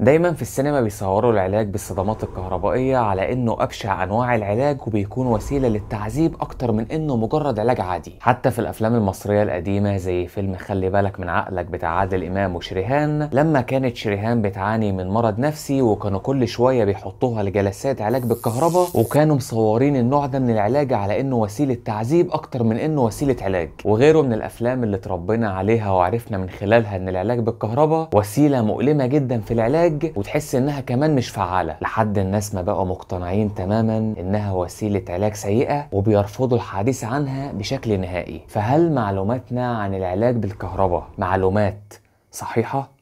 دايما في السينما بيصوروا العلاج بالصدمات الكهربائية على انه ابشع انواع العلاج وبيكون وسيلة للتعذيب اكتر من انه مجرد علاج عادي حتى في الافلام المصرية القديمة زي فيلم خلي بالك من عقلك بتاع عادل امام وشريهان لما كانت شريهان بتعاني من مرض نفسي وكانوا كل شوية بيحطوها لجلسات علاج بالكهرباء وكانوا مصورين النوع ده من العلاج على انه وسيلة تعذيب اكتر من انه وسيلة علاج وغيره من الافلام اللي اتربينا عليها وعرفنا من خلالها ان العلاج بالكهرباء وسيلة مؤلمة جدا في العلاج الانتاج وتحس انها كمان مش فعاله لحد الناس ما بقوا مقتنعين تماما انها وسيله علاج سيئه وبيرفضوا الحديث عنها بشكل نهائي فهل معلوماتنا عن العلاج بالكهرباء معلومات صحيحه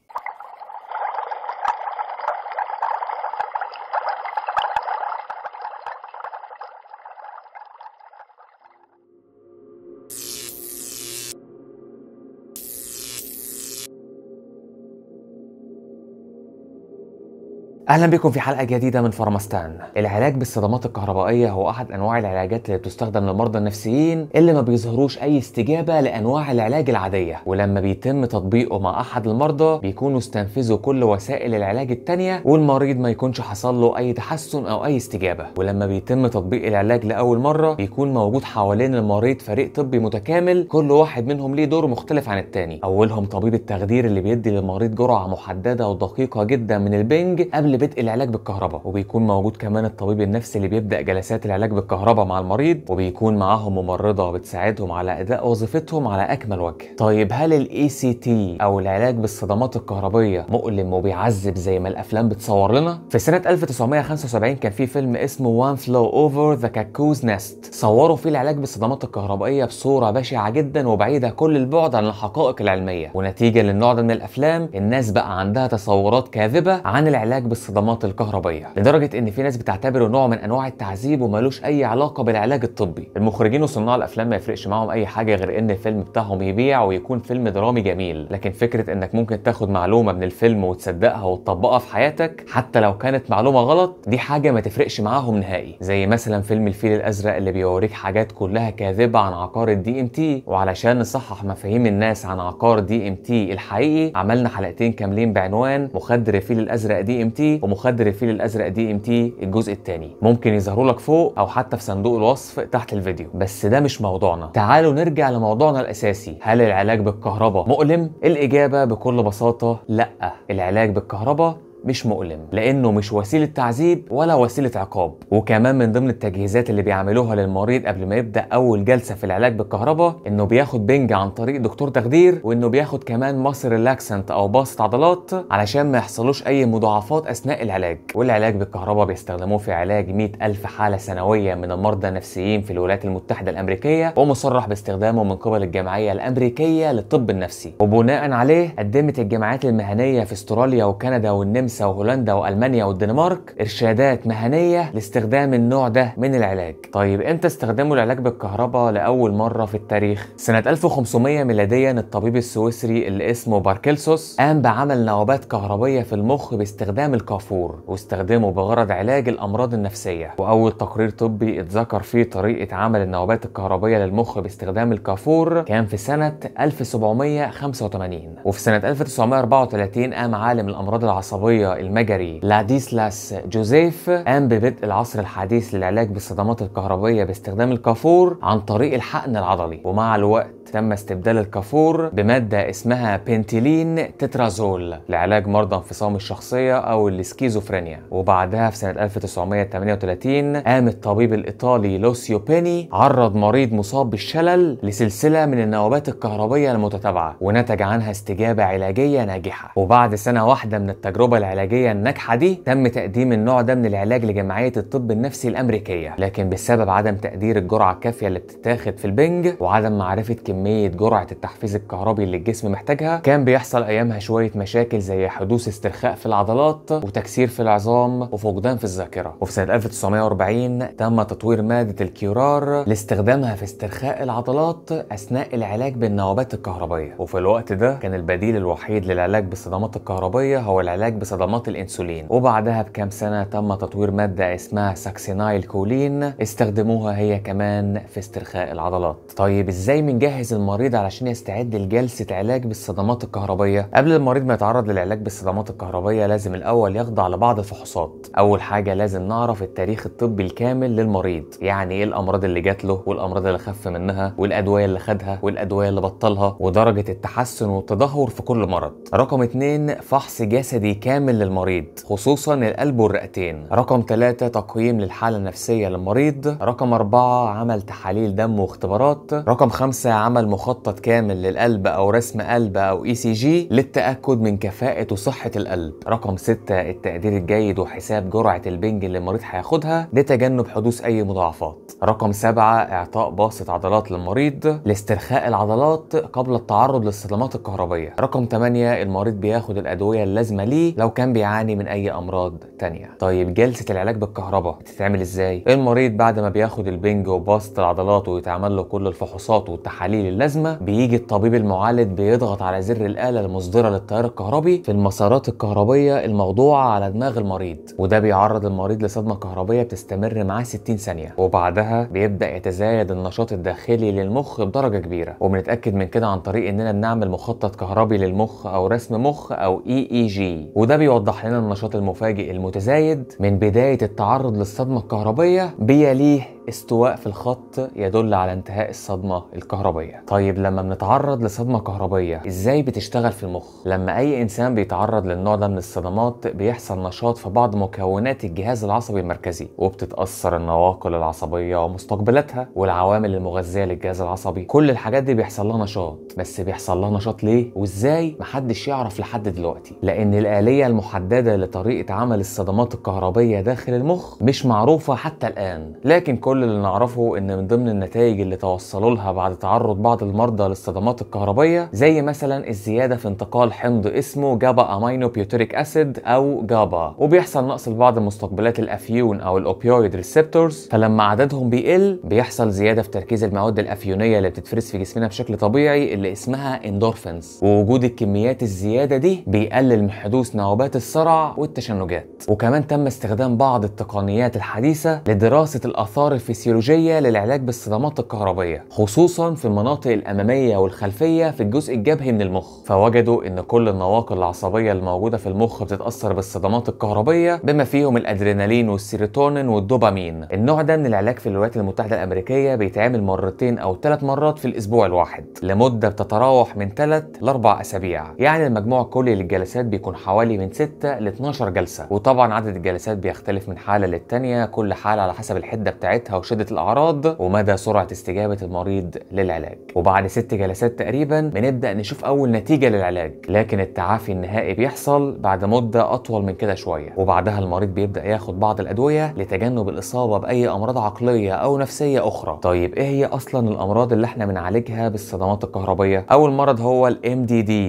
اهلا بكم في حلقه جديده من فارماستان العلاج بالصدمات الكهربائيه هو احد انواع العلاجات اللي بتستخدم للمرضى النفسيين اللي ما بيظهروش اي استجابه لانواع العلاج العاديه ولما بيتم تطبيقه مع احد المرضى بيكونوا استنفذوا كل وسائل العلاج التانية والمريض ما يكونش حصل له اي تحسن او اي استجابه ولما بيتم تطبيق العلاج لاول مره بيكون موجود حوالين المريض فريق طبي متكامل كل واحد منهم ليه دور مختلف عن التاني اولهم طبيب التخدير اللي بيدي للمريض جرعه محدده ودقيقه جدا من البنج قبل بدء العلاج بالكهرباء وبيكون موجود كمان الطبيب النفسي اللي بيبدا جلسات العلاج بالكهرباء مع المريض وبيكون معاهم ممرضه بتساعدهم على اداء وظيفتهم على اكمل وجه طيب هل الاي سي تي او العلاج بالصدمات الكهربيه مؤلم وبيعذب زي ما الافلام بتصور لنا في سنه 1975 كان في فيلم اسمه وان فلو اوفر ذا كاكوز نست صوروا فيه العلاج بالصدمات الكهربائيه بصوره بشعه جدا وبعيده كل البعد عن الحقائق العلميه ونتيجه للنوع ده من الافلام الناس بقى عندها تصورات كاذبه عن العلاج بالصدمات الصدمات الكهربائيه لدرجه ان في ناس بتعتبره نوع من انواع التعذيب وملوش اي علاقه بالعلاج الطبي المخرجين وصناع الافلام ما يفرقش معاهم اي حاجه غير ان الفيلم بتاعهم يبيع ويكون فيلم درامي جميل لكن فكره انك ممكن تاخد معلومه من الفيلم وتصدقها وتطبقها في حياتك حتى لو كانت معلومه غلط دي حاجه ما تفرقش معاهم نهائي زي مثلا فيلم الفيل الازرق اللي بيوريك حاجات كلها كاذبه عن عقار الدي ام تي وعلشان نصحح مفاهيم الناس عن عقار دي ام تي الحقيقي عملنا حلقتين كاملين بعنوان مخدر الفيل الازرق دي ام تي ومخدر الفيل الازرق دي ام تي الجزء الثاني ممكن يظهروا لك فوق او حتى في صندوق الوصف تحت الفيديو بس ده مش موضوعنا تعالوا نرجع لموضوعنا الاساسي هل العلاج بالكهرباء مؤلم الاجابه بكل بساطه لا العلاج بالكهرباء مش مؤلم لانه مش وسيله تعذيب ولا وسيله عقاب وكمان من ضمن التجهيزات اللي بيعملوها للمريض قبل ما يبدا اول جلسه في العلاج بالكهرباء انه بياخد بنج عن طريق دكتور تخدير وانه بياخد كمان مصر ريلاكسنت او باصه عضلات علشان ما يحصلوش اي مضاعفات اثناء العلاج والعلاج بالكهرباء بيستخدموه في علاج 100 الف حاله سنويه من المرضى النفسيين في الولايات المتحده الامريكيه ومصرح باستخدامه من قبل الجمعيه الامريكيه للطب النفسي وبناء عليه قدمت الجامعات المهنيه في استراليا وكندا والنمسا فرنسا وهولندا والمانيا والدنمارك ارشادات مهنيه لاستخدام النوع ده من العلاج طيب امتى استخدموا العلاج بالكهرباء لاول مره في التاريخ سنه 1500 ميلاديا الطبيب السويسري اللي اسمه باركلسوس قام بعمل نوبات كهربيه في المخ باستخدام الكافور واستخدمه بغرض علاج الامراض النفسيه واول تقرير طبي اتذكر فيه طريقه عمل النوبات الكهربيه للمخ باستخدام الكافور كان في سنه 1785 وفي سنه 1934 قام عالم الامراض العصبيه المجري لاديسلاس جوزيف قام ببدء العصر الحديث للعلاج بالصدمات الكهربية باستخدام الكافور عن طريق الحقن العضلي ومع الوقت تم استبدال الكافور بمادة اسمها بنتيلين تترازول لعلاج مرضى انفصام الشخصية أو السكيزوفرينيا وبعدها في سنة 1938 قام الطبيب الإيطالي لوسيو بيني عرض مريض مصاب بالشلل لسلسلة من النوبات الكهربية المتتابعة ونتج عنها استجابة علاجية ناجحة وبعد سنة واحدة من التجربة العلاجية الناجحة دي تم تقديم النوع ده من العلاج لجمعية الطب النفسي الأمريكية لكن بسبب عدم تقدير الجرعة الكافية اللي بتتاخد في البنج وعدم معرفة كمية كمية جرعة التحفيز الكهربي اللي الجسم محتاجها كان بيحصل أيامها شوية مشاكل زي حدوث استرخاء في العضلات وتكسير في العظام وفقدان في الذاكرة وفي سنة 1940 تم تطوير مادة الكيورار لاستخدامها في استرخاء العضلات أثناء العلاج بالنوبات الكهربية وفي الوقت ده كان البديل الوحيد للعلاج بالصدمات الكهربية هو العلاج بصدمات الأنسولين وبعدها بكام سنة تم تطوير مادة اسمها ساكسينايل كولين استخدموها هي كمان في استرخاء العضلات طيب ازاي بنجهز يجهز المريض علشان يستعد لجلسه علاج بالصدمات الكهربيه قبل المريض ما يتعرض للعلاج بالصدمات الكهربيه لازم الاول يخضع لبعض الفحوصات اول حاجه لازم نعرف التاريخ الطبي الكامل للمريض يعني ايه الامراض اللي جات له والامراض اللي خف منها والادويه اللي خدها والادويه اللي بطلها ودرجه التحسن والتدهور في كل مرض رقم اتنين فحص جسدي كامل للمريض خصوصا القلب والرئتين رقم ثلاثة تقييم للحاله النفسيه للمريض رقم أربعة عمل تحاليل دم واختبارات رقم خمسة عمل عمل مخطط كامل للقلب أو رسم قلب أو إي سي جي للتأكد من كفاءة وصحة القلب رقم 6 التقدير الجيد وحساب جرعة البنج اللي المريض هياخدها لتجنب حدوث أي مضاعفات رقم 7 إعطاء باصة عضلات للمريض لاسترخاء العضلات قبل التعرض للصدمات الكهربية رقم 8 المريض بياخد الأدوية اللازمة ليه لو كان بيعاني من أي أمراض تانية طيب جلسة العلاج بالكهرباء بتتعمل إزاي المريض بعد ما بياخد البنج وباصة العضلات ويتعمل له كل الفحوصات والتحاليل للازمه بيجي الطبيب المعالج بيضغط على زر الاله المصدره للتيار الكهربي في المسارات الكهربيه الموضوعه على دماغ المريض وده بيعرض المريض لصدمه كهربيه بتستمر معاه 60 ثانيه وبعدها بيبدا يتزايد النشاط الداخلي للمخ بدرجه كبيره وبنتاكد من كده عن طريق اننا بنعمل مخطط كهربي للمخ او رسم مخ او اي اي جي وده بيوضح لنا النشاط المفاجئ المتزايد من بدايه التعرض للصدمه الكهربيه بيليه استواء في الخط يدل على انتهاء الصدمة الكهربية طيب لما بنتعرض لصدمة كهربية ازاي بتشتغل في المخ لما اي انسان بيتعرض للنوع ده من الصدمات بيحصل نشاط في بعض مكونات الجهاز العصبي المركزي وبتتأثر النواقل العصبية ومستقبلاتها والعوامل المغذية للجهاز العصبي كل الحاجات دي بيحصل لها نشاط بس بيحصل لها نشاط ليه وازاي محدش يعرف لحد دلوقتي لان الآلية المحددة لطريقة عمل الصدمات الكهربية داخل المخ مش معروفة حتى الآن لكن كل كل اللي نعرفه ان من ضمن النتائج اللي توصلوا لها بعد تعرض بعض المرضى للصدمات الكهربيه زي مثلا الزياده في انتقال حمض اسمه جابا امينو بيوتريك اسيد او جابا وبيحصل نقص لبعض مستقبلات الافيون او الاوبيويد ريسبتورز فلما عددهم بيقل بيحصل زياده في تركيز المواد الافيونيه اللي بتتفرز في جسمنا بشكل طبيعي اللي اسمها اندورفينز ووجود الكميات الزياده دي بيقلل من حدوث نوبات الصرع والتشنجات وكمان تم استخدام بعض التقنيات الحديثه لدراسه الاثار الفسيولوجية للعلاج بالصدمات الكهربية خصوصا في المناطق الأمامية والخلفية في الجزء الجبهي من المخ فوجدوا إن كل النواقل العصبية الموجودة في المخ بتتأثر بالصدمات الكهربية بما فيهم الأدرينالين والسيروتونين والدوبامين النوع ده من العلاج في الولايات المتحدة الأمريكية بيتعامل مرتين أو ثلاث مرات في الأسبوع الواحد لمدة بتتراوح من ثلاث لأربع أسابيع يعني المجموع الكلي للجلسات بيكون حوالي من 6 ل 12 جلسة وطبعا عدد الجلسات بيختلف من حالة للتانية كل حالة على حسب الحدة بتاعتها او شده الأعراض ومدى سرعة استجابة المريض للعلاج وبعد ست جلسات تقريبا بنبدأ نشوف أول نتيجة للعلاج لكن التعافي النهائي بيحصل بعد مدة أطول من كده شوية وبعدها المريض بيبدأ ياخد بعض الأدوية لتجنب الإصابة بأي أمراض عقلية أو نفسية أخرى طيب إيه هي أصلا الأمراض اللي احنا بنعالجها بالصدمات الكهربية أول مرض هو دي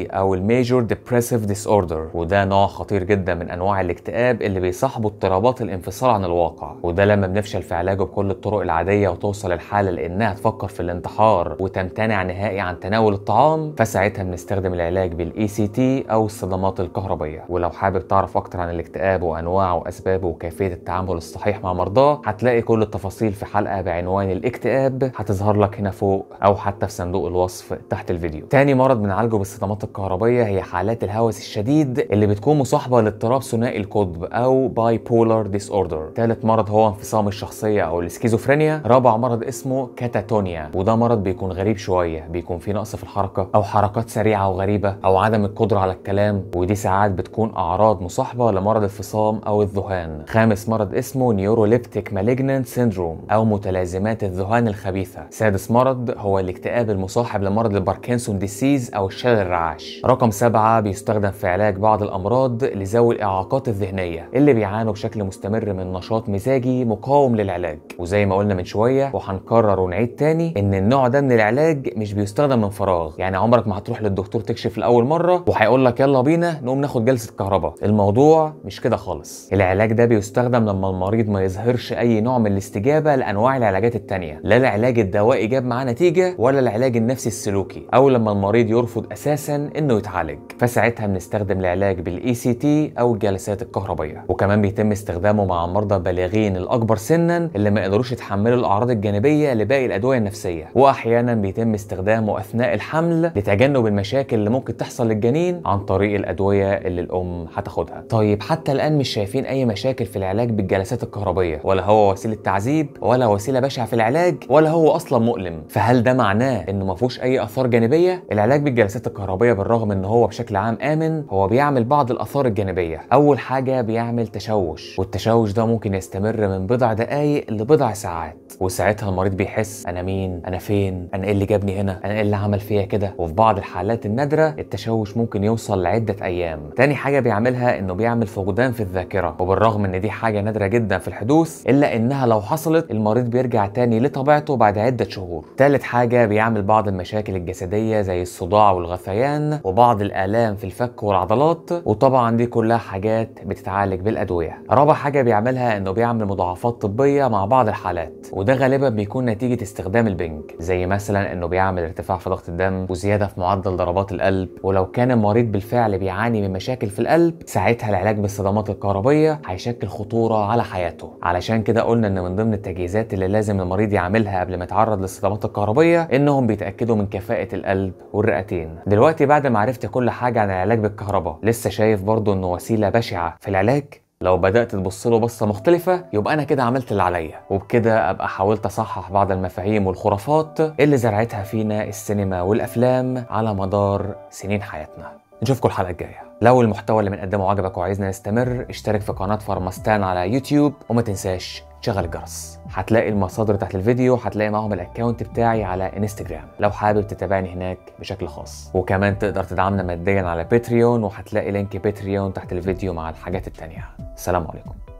MDD أو الميجور ديبريسيف ديسوردر وده نوع خطير جدا من أنواع الاكتئاب اللي بيصاحبه اضطرابات الانفصال عن الواقع وده لما بنفشل في علاجه بكل بالطرق العاديه وتوصل الحاله لانها تفكر في الانتحار وتمتنع نهائي عن تناول الطعام فساعتها بنستخدم العلاج بالاي سي تي او الصدمات الكهربيه ولو حابب تعرف اكتر عن الاكتئاب وانواعه واسبابه وكيفيه التعامل الصحيح مع مرضاه هتلاقي كل التفاصيل في حلقه بعنوان الاكتئاب هتظهر لك هنا فوق او حتى في صندوق الوصف تحت الفيديو تاني مرض بنعالجه بالصدمات الكهربيه هي حالات الهوس الشديد اللي بتكون مصاحبه لاضطراب ثنائي القطب او باي بولار ديس اوردر تالت مرض هو انفصام الشخصيه او السكين السكيزوفرينيا رابع مرض اسمه كاتاتونيا وده مرض بيكون غريب شويه بيكون فيه نقص في الحركه او حركات سريعه وغريبه او عدم القدره على الكلام ودي ساعات بتكون اعراض مصاحبه لمرض الفصام او الذهان خامس مرض اسمه نيوروليبتيك مالجنانت سيندروم او متلازمات الذهان الخبيثه سادس مرض هو الاكتئاب المصاحب لمرض الباركنسون ديسيز او الشلل الرعاش رقم سبعة بيستخدم في علاج بعض الامراض لذوي الاعاقات الذهنيه اللي بيعانوا بشكل مستمر من نشاط مزاجي مقاوم للعلاج وزي زي ما قلنا من شويه وهنكرر ونعيد تاني ان النوع ده من العلاج مش بيستخدم من فراغ يعني عمرك ما هتروح للدكتور تكشف لاول مره وهيقول لك يلا بينا نقوم ناخد جلسه كهرباء الموضوع مش كده خالص العلاج ده بيستخدم لما المريض ما يظهرش اي نوع من الاستجابه لانواع العلاجات التانيه لا العلاج الدوائي جاب معاه نتيجه ولا العلاج النفسي السلوكي او لما المريض يرفض اساسا انه يتعالج فساعتها بنستخدم العلاج بالاي سي e تي او الجلسات الكهربائيه وكمان بيتم استخدامه مع مرضى بالغين الاكبر سنا اللي ما يقدروش يتحملوا الاعراض الجانبيه لباقي الادويه النفسيه واحيانا بيتم استخدامه اثناء الحمل لتجنب المشاكل اللي ممكن تحصل للجنين عن طريق الادويه اللي الام هتاخدها طيب حتى الان مش شايفين اي مشاكل في العلاج بالجلسات الكهربيه ولا هو وسيله تعذيب ولا وسيله بشعه في العلاج ولا هو اصلا مؤلم فهل ده معناه انه ما فيهوش اي اثار جانبيه العلاج بالجلسات الكهربيه بالرغم ان هو بشكل عام امن هو بيعمل بعض الاثار الجانبيه اول حاجه بيعمل تشوش والتشوش ده ممكن يستمر من بضع دقائق لبضع ساعات وساعتها المريض بيحس انا مين انا فين انا ايه اللي جابني هنا انا ايه اللي عمل فيا كده وفي بعض الحالات النادره التشوش ممكن يوصل لعده ايام تاني حاجه بيعملها انه بيعمل فقدان في الذاكره وبالرغم ان دي حاجه نادره جدا في الحدوث الا انها لو حصلت المريض بيرجع تاني لطبيعته بعد عده شهور تالت حاجه بيعمل بعض المشاكل الجسديه زي الصداع والغثيان وبعض الالام في الفك والعضلات وطبعا دي كلها حاجات بتتعالج بالادويه رابع حاجه بيعملها انه بيعمل مضاعفات طبيه مع بعض الحالات وده غالبا بيكون نتيجة استخدام البنج زي مثلا انه بيعمل ارتفاع في ضغط الدم وزيادة في معدل ضربات القلب ولو كان المريض بالفعل بيعاني من مشاكل في القلب ساعتها العلاج بالصدمات الكهربية هيشكل خطورة على حياته علشان كده قلنا ان من ضمن التجهيزات اللي لازم المريض يعملها قبل ما يتعرض للصدمات الكهربية انهم بيتأكدوا من كفاءة القلب والرئتين دلوقتي بعد ما عرفت كل حاجة عن العلاج بالكهرباء لسه شايف برضه انه وسيلة بشعة في العلاج لو بدات تبص له بصه مختلفه يبقى انا كده عملت اللي عليا وبكده ابقى حاولت اصحح بعض المفاهيم والخرافات اللي زرعتها فينا السينما والافلام على مدار سنين حياتنا نشوفكم الحلقه الجايه لو المحتوى اللي بنقدمه عجبك وعايزنا نستمر اشترك في قناه فارماستان على يوتيوب وما تنساش شغل الجرس هتلاقي المصادر تحت الفيديو هتلاقي معاهم الاكونت بتاعي على انستجرام لو حابب تتابعني هناك بشكل خاص وكمان تقدر تدعمنا ماديا على باتريون وهتلاقي لينك باتريون تحت الفيديو مع الحاجات التانيه السلام عليكم